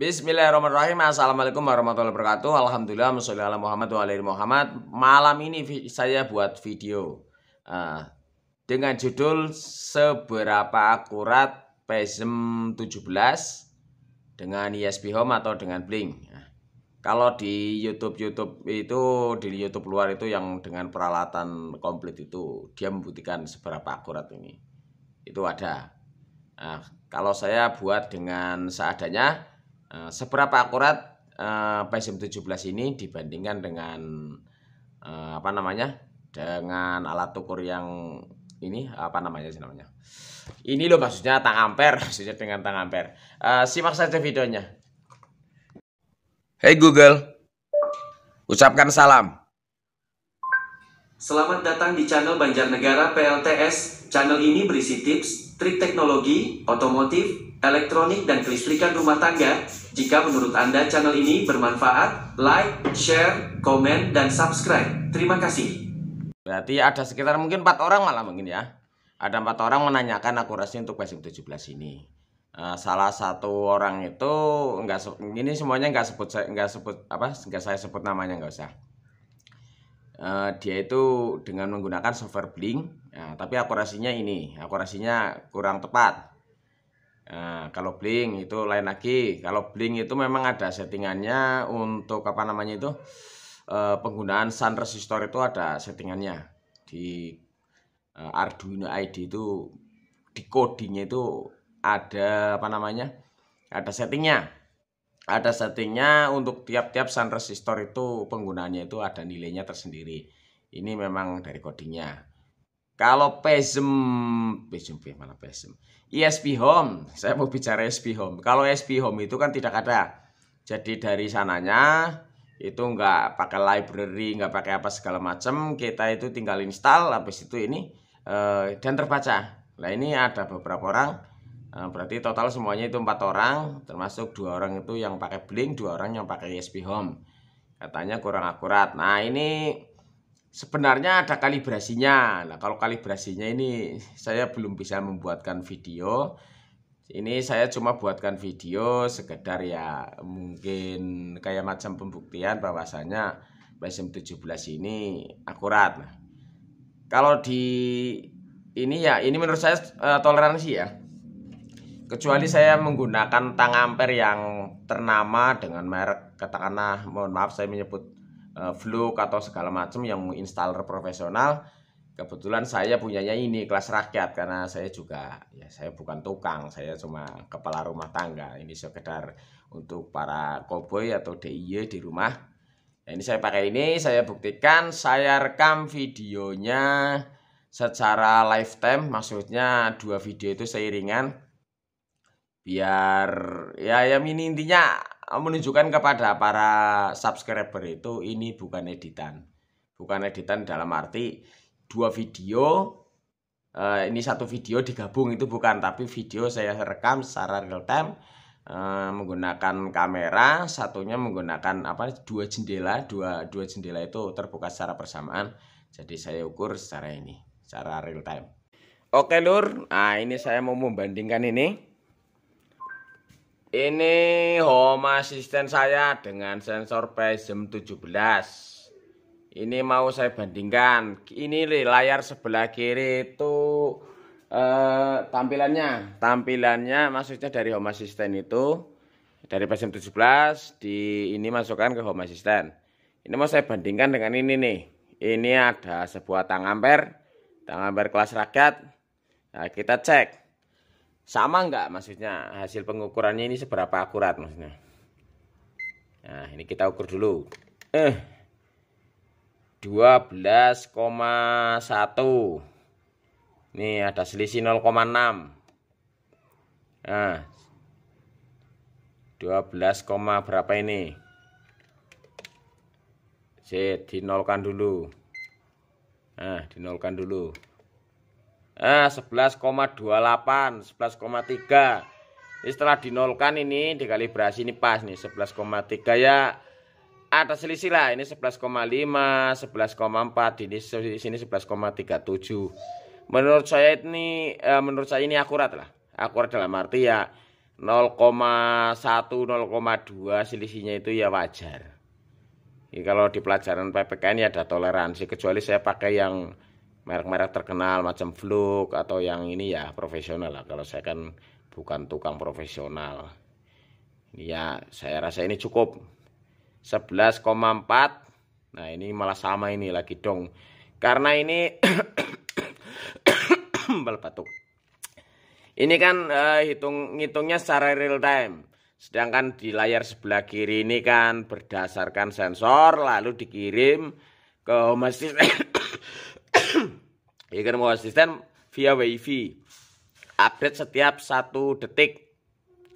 Bismillahirrahmanirrahim Assalamualaikum warahmatullahi wabarakatuh Alhamdulillah Masalli ala Muhammad wa Muhammad Malam ini saya buat video uh, Dengan judul Seberapa akurat PSM 17 Dengan ISP e Home atau dengan Blink Uh, Kalau di Youtube-Youtube itu Di Youtube luar itu yang dengan peralatan komplit itu Dia membuktikan seberapa akurat ini Itu ada Uh, Kalau saya buat dengan seadanya Eh, seberapa akurat eh, PSM 17 ini dibandingkan dengan eh, apa namanya dengan alat ukur yang ini apa namanya sih namanya ini loh maksudnya tang ampere maksudnya dengan tang ampere uh, simak saja videonya Hey Google ucapkan salam Selamat datang di channel Banjarnegara PLTS channel ini berisi tips trik teknologi otomotif elektronik, dan kelistrikan rumah tangga. Jika menurut Anda channel ini bermanfaat, like, share, komen, dan subscribe. Terima kasih. Berarti ada sekitar mungkin empat orang malah mungkin ya. Ada empat orang menanyakan akurasi untuk PSIP 17 ini. Eh, salah satu orang itu enggak ini semuanya enggak sebut enggak sebut apa enggak saya sebut namanya enggak usah. Eh, dia itu dengan menggunakan software Blink, ya, tapi akurasinya ini, akurasinya kurang tepat Nah, kalau bling itu lain lagi. Kalau bling itu memang ada settingannya untuk apa namanya itu e, penggunaan sun resistor itu ada settingannya di e, Arduino ID itu di codingnya itu ada apa namanya ada settingnya ada settingnya untuk tiap-tiap sun resistor itu penggunaannya itu ada nilainya tersendiri ini memang dari codingnya kalau PESM, PESM mana PESM. ISP e Home, saya mau bicara ISP e Home. Kalau ISP e Home itu kan tidak ada. Jadi dari sananya itu nggak pakai library, nggak pakai apa segala macam. Kita itu tinggal install, habis itu ini eh, dan terbaca. Nah ini ada beberapa orang, eh, berarti total semuanya itu empat orang, termasuk dua orang itu yang pakai Blink, dua orang yang pakai ISP Home. Katanya kurang akurat. Nah ini sebenarnya ada kalibrasinya. Nah, kalau kalibrasinya ini saya belum bisa membuatkan video. Ini saya cuma buatkan video sekedar ya mungkin kayak macam pembuktian bahwasanya BSM 17 ini akurat. Nah, kalau di ini ya ini menurut saya uh, toleransi ya. Kecuali saya menggunakan tang ampere yang ternama dengan merek katakanlah mohon maaf saya menyebut uh, atau segala macam yang installer profesional kebetulan saya punyanya ini kelas rakyat karena saya juga ya saya bukan tukang saya cuma kepala rumah tangga ini sekedar untuk para koboi atau DIY di rumah nah, ini saya pakai ini saya buktikan saya rekam videonya secara lifetime maksudnya dua video itu seiringan biar ya ya mini intinya menunjukkan kepada para subscriber itu ini bukan editan. Bukan editan dalam arti dua video uh, ini satu video digabung itu bukan tapi video saya rekam secara real time uh, menggunakan kamera satunya menggunakan apa dua jendela dua dua jendela itu terbuka secara persamaan. jadi saya ukur secara ini secara real time oke Lur nah ini saya mau membandingkan ini ini home assistant saya dengan sensor PSM 17. Ini mau saya bandingkan. Ini layar sebelah kiri itu eh, tampilannya. Tampilannya maksudnya dari home assistant itu dari PSM 17 di ini masukkan ke home assistant. Ini mau saya bandingkan dengan ini nih. Ini ada sebuah tang ampere, tang ampere kelas rakyat. Nah, kita cek sama enggak maksudnya hasil pengukurannya ini seberapa akurat maksudnya nah ini kita ukur dulu eh 12,1 ini ada selisih 0,6 nah 12, berapa ini Z dinolkan dulu nah dinolkan dulu Nah, 11,28, 11,3. Ini setelah dinolkan ini dikalibrasi ini pas nih 11,3 ya. Ada selisih lah ini 11,5, 11,4, ini sini 11,37. Menurut saya ini eh, menurut saya ini akurat lah. Akurat dalam arti ya 0,1 0,2 selisihnya itu ya wajar. Ini kalau di pelajaran PPKN ya ada toleransi kecuali saya pakai yang merek-merek terkenal macam Fluke atau yang ini ya profesional lah kalau saya kan bukan tukang profesional ini ya saya rasa ini cukup 11,4 nah ini malah sama ini lagi dong karena ini bal batuk ini kan uh, hitung ngitungnya secara real time sedangkan di layar sebelah kiri ini kan berdasarkan sensor lalu dikirim ke home assistant Jika iya mau asisten via wifi update setiap satu detik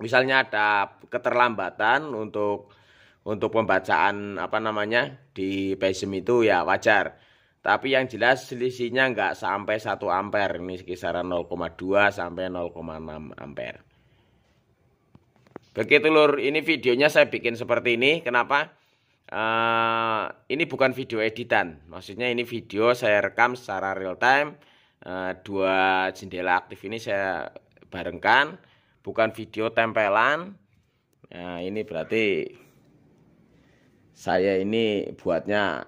misalnya ada keterlambatan untuk untuk pembacaan apa namanya di PSM itu ya wajar tapi yang jelas selisihnya nggak sampai 1 ampere ini kisaran 0,2 sampai 0,6 ampere begitu lur ini videonya saya bikin seperti ini kenapa uh, ini bukan video editan. Maksudnya ini video saya rekam secara real time. Uh, dua jendela aktif ini saya barengkan, bukan video tempelan. Nah, ini berarti saya ini buatnya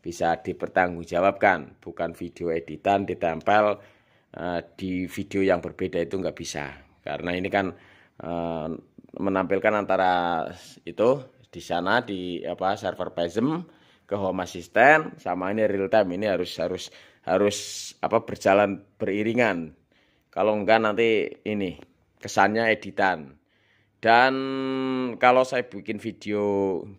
bisa dipertanggungjawabkan, bukan video editan ditempel uh, di video yang berbeda itu nggak bisa. Karena ini kan uh, menampilkan antara itu di sana di apa server Prism ke Home Assistant sama ini real time ini harus harus harus apa berjalan beriringan. Kalau enggak nanti ini kesannya editan. Dan kalau saya bikin video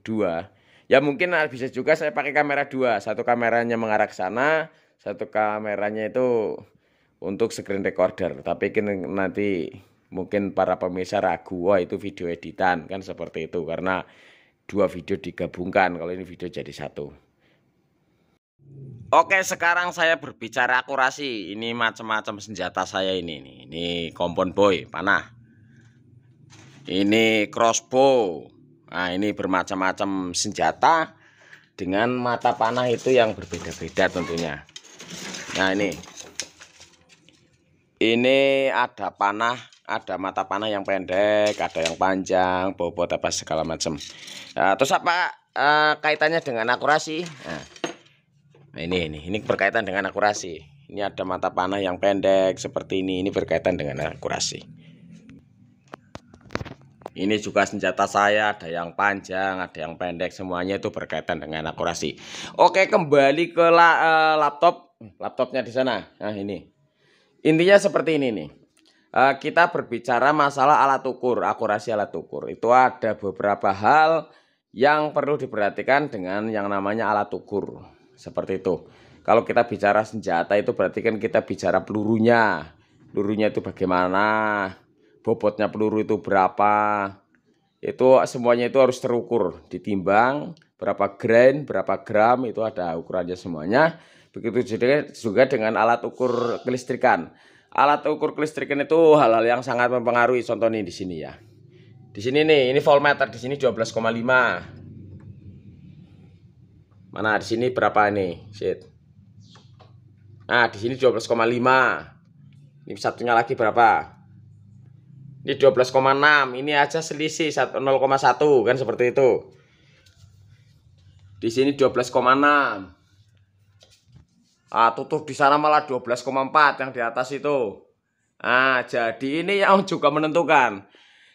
dua, ya mungkin nah, bisa juga saya pakai kamera dua. Satu kameranya mengarah ke sana, satu kameranya itu untuk screen recorder. Tapi nanti mungkin para pemirsa ragu, wah itu video editan kan seperti itu karena dua video digabungkan kalau ini video jadi satu Oke sekarang saya berbicara akurasi ini macam-macam senjata saya ini ini, ini kompon boy panah ini crossbow nah ini bermacam-macam senjata dengan mata panah itu yang berbeda-beda tentunya nah ini ini ada panah ada mata panah yang pendek, ada yang panjang, bobot apa segala macam. Nah, terus apa uh, kaitannya dengan akurasi? Nah, ini ini ini berkaitan dengan akurasi. Ini ada mata panah yang pendek seperti ini, ini berkaitan dengan akurasi. Ini juga senjata saya, ada yang panjang, ada yang pendek, semuanya itu berkaitan dengan akurasi. Oke, kembali ke la, uh, laptop, laptopnya di sana. Nah, ini. Intinya seperti ini nih. Eh, kita berbicara masalah alat ukur, akurasi alat ukur. Itu ada beberapa hal yang perlu diperhatikan dengan yang namanya alat ukur. Seperti itu. Kalau kita bicara senjata itu berarti kan kita bicara pelurunya. Pelurunya itu bagaimana? Bobotnya peluru itu berapa? Itu semuanya itu harus terukur, ditimbang berapa grain, berapa gram itu ada ukurannya semuanya. Begitu juga dengan alat ukur kelistrikan alat ukur kelistrikan itu hal-hal yang sangat mempengaruhi. Contoh nih di sini ya. Di sini nih, ini voltmeter di sini 12,5. Mana di sini berapa ini? Shit. Nah, di sini 12,5. Ini satunya lagi berapa? Ini 12,6. Ini aja selisih 0,1 kan seperti itu. Di sini 12,6. Ah, tutup di sana malah 12,4 yang di atas itu. Ah, jadi ini yang juga menentukan.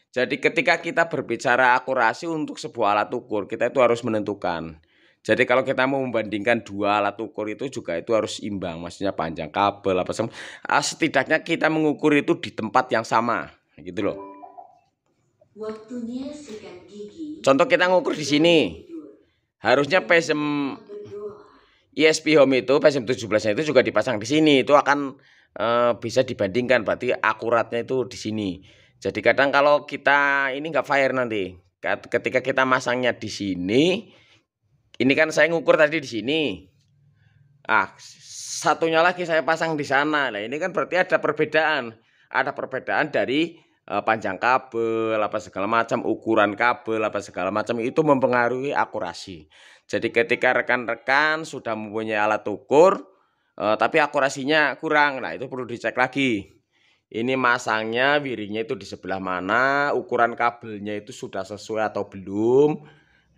Jadi ketika kita berbicara akurasi untuk sebuah alat ukur, kita itu harus menentukan. Jadi kalau kita mau membandingkan dua alat ukur itu juga itu harus imbang, maksudnya panjang kabel apa sama. Ah, setidaknya kita mengukur itu di tempat yang sama, gitu loh. Waktunya sikat gigi. Contoh kita ngukur di sini. Harusnya pesem. ESP Home itu PSM 17-nya itu juga dipasang di sini. Itu akan e, bisa dibandingkan berarti akuratnya itu di sini. Jadi kadang kalau kita ini nggak fire nanti. Ketika kita masangnya di sini ini kan saya ngukur tadi di sini. Ah, satunya lagi saya pasang di sana. Nah, ini kan berarti ada perbedaan. Ada perbedaan dari Eh, panjang kabel apa segala macam ukuran kabel apa segala macam itu mempengaruhi akurasi jadi ketika rekan-rekan sudah mempunyai alat ukur eh, tapi akurasinya kurang nah itu perlu dicek lagi ini masangnya wiringnya itu di sebelah mana ukuran kabelnya itu sudah sesuai atau belum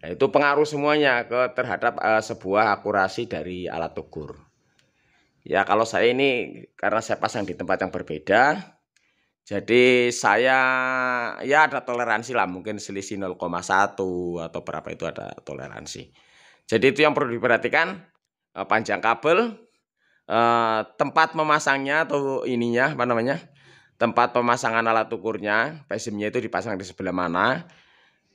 nah, itu pengaruh semuanya ke terhadap eh, sebuah akurasi dari alat ukur ya kalau saya ini karena saya pasang di tempat yang berbeda jadi saya ya ada toleransi lah mungkin selisih 0,1 atau berapa itu ada toleransi. Jadi itu yang perlu diperhatikan eh, panjang kabel, eh, tempat memasangnya atau ininya apa namanya? Tempat pemasangan alat ukurnya, pesimnya itu dipasang di sebelah mana.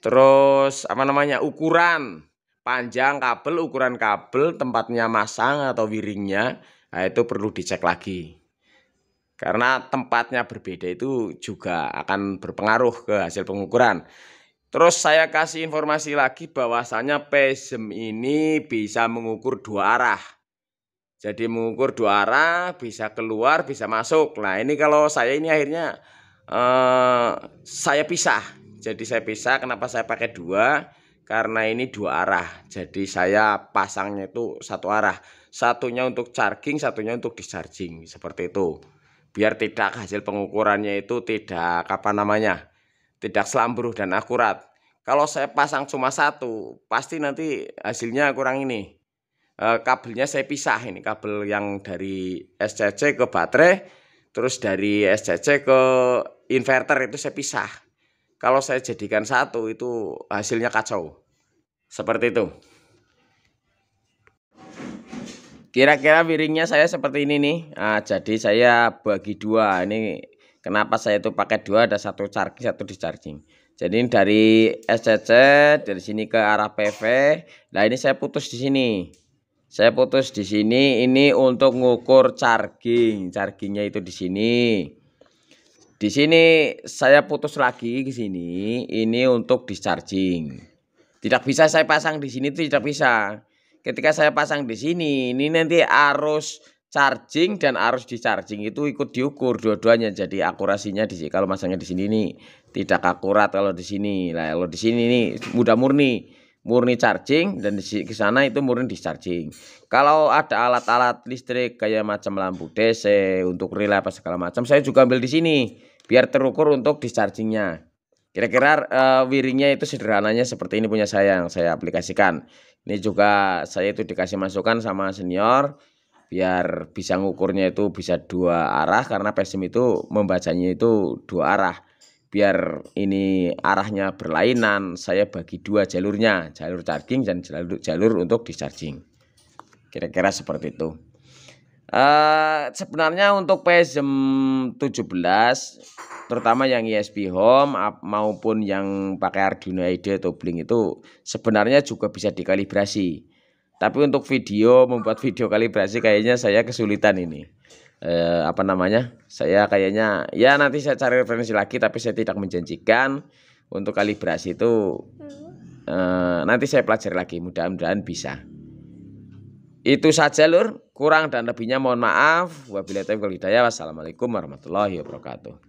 Terus apa namanya? ukuran panjang kabel, ukuran kabel, tempatnya masang atau wiringnya, nah itu perlu dicek lagi. Karena tempatnya berbeda itu juga akan berpengaruh ke hasil pengukuran. Terus saya kasih informasi lagi bahwasanya PSM e ini bisa mengukur dua arah. Jadi mengukur dua arah, bisa keluar, bisa masuk. Nah ini kalau saya ini akhirnya eh, saya pisah. Jadi saya pisah, kenapa saya pakai dua? Karena ini dua arah. Jadi saya pasangnya itu satu arah. Satunya untuk charging, satunya untuk discharging. Seperti itu biar tidak hasil pengukurannya itu tidak apa namanya tidak selambruh dan akurat kalau saya pasang cuma satu pasti nanti hasilnya kurang ini e, kabelnya saya pisah ini kabel yang dari SCC ke baterai terus dari SCC ke inverter itu saya pisah kalau saya jadikan satu itu hasilnya kacau seperti itu Kira-kira miringnya saya seperti ini nih. Nah, jadi saya bagi dua. Ini kenapa saya itu pakai dua ada satu charging satu di charging. Jadi ini dari SCC dari sini ke arah PV. Nah ini saya putus di sini. Saya putus di sini ini untuk ngukur charging. Chargingnya itu di sini. Di sini saya putus lagi ke sini. Ini untuk discharging. Tidak bisa saya pasang di sini itu tidak bisa ketika saya pasang di sini ini nanti arus charging dan arus di charging itu ikut diukur dua-duanya jadi akurasinya di sini kalau masangnya di sini nih tidak akurat kalau di sini lah kalau di sini nih mudah murni murni charging dan di sana itu murni discharging. Kalau ada alat-alat listrik kayak macam lampu DC untuk relay apa segala macam, saya juga ambil di sini biar terukur untuk dischargingnya. Kira-kira uh, wiringnya itu sederhananya seperti ini punya saya yang saya aplikasikan. Ini juga saya itu dikasih masukan sama senior biar bisa ngukurnya itu bisa dua arah karena pesim itu membacanya itu dua arah. Biar ini arahnya berlainan, saya bagi dua jalurnya, jalur charging dan jalur jalur untuk discharging. Kira-kira seperti itu. Uh, sebenarnya untuk PSM 17 terutama yang isp e Home maupun yang pakai Arduino IDE atau Blink itu sebenarnya juga bisa dikalibrasi. Tapi untuk video membuat video kalibrasi kayaknya saya kesulitan ini. Uh, apa namanya? Saya kayaknya ya nanti saya cari referensi lagi tapi saya tidak menjanjikan untuk kalibrasi itu uh, nanti saya pelajari lagi mudah-mudahan bisa. Itu saja lur Kurang dan lebihnya mohon maaf. Wabillahi taufiq wal hidayah. Wassalamualaikum warahmatullahi wabarakatuh.